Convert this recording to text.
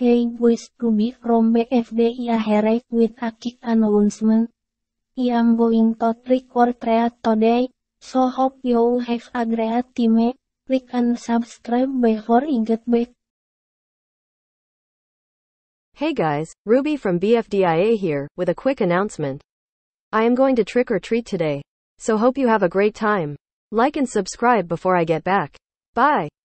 Hey boys Ruby from BFDI arrived with a quick announcement. I am going to trick or treat today, so hope you have a great time. Click and subscribe before I get back. Hey guys, Ruby from BFDIA here, with a quick announcement. I am going to trick or treat today, so hope you have a great time. Like and subscribe before I get back. Bye.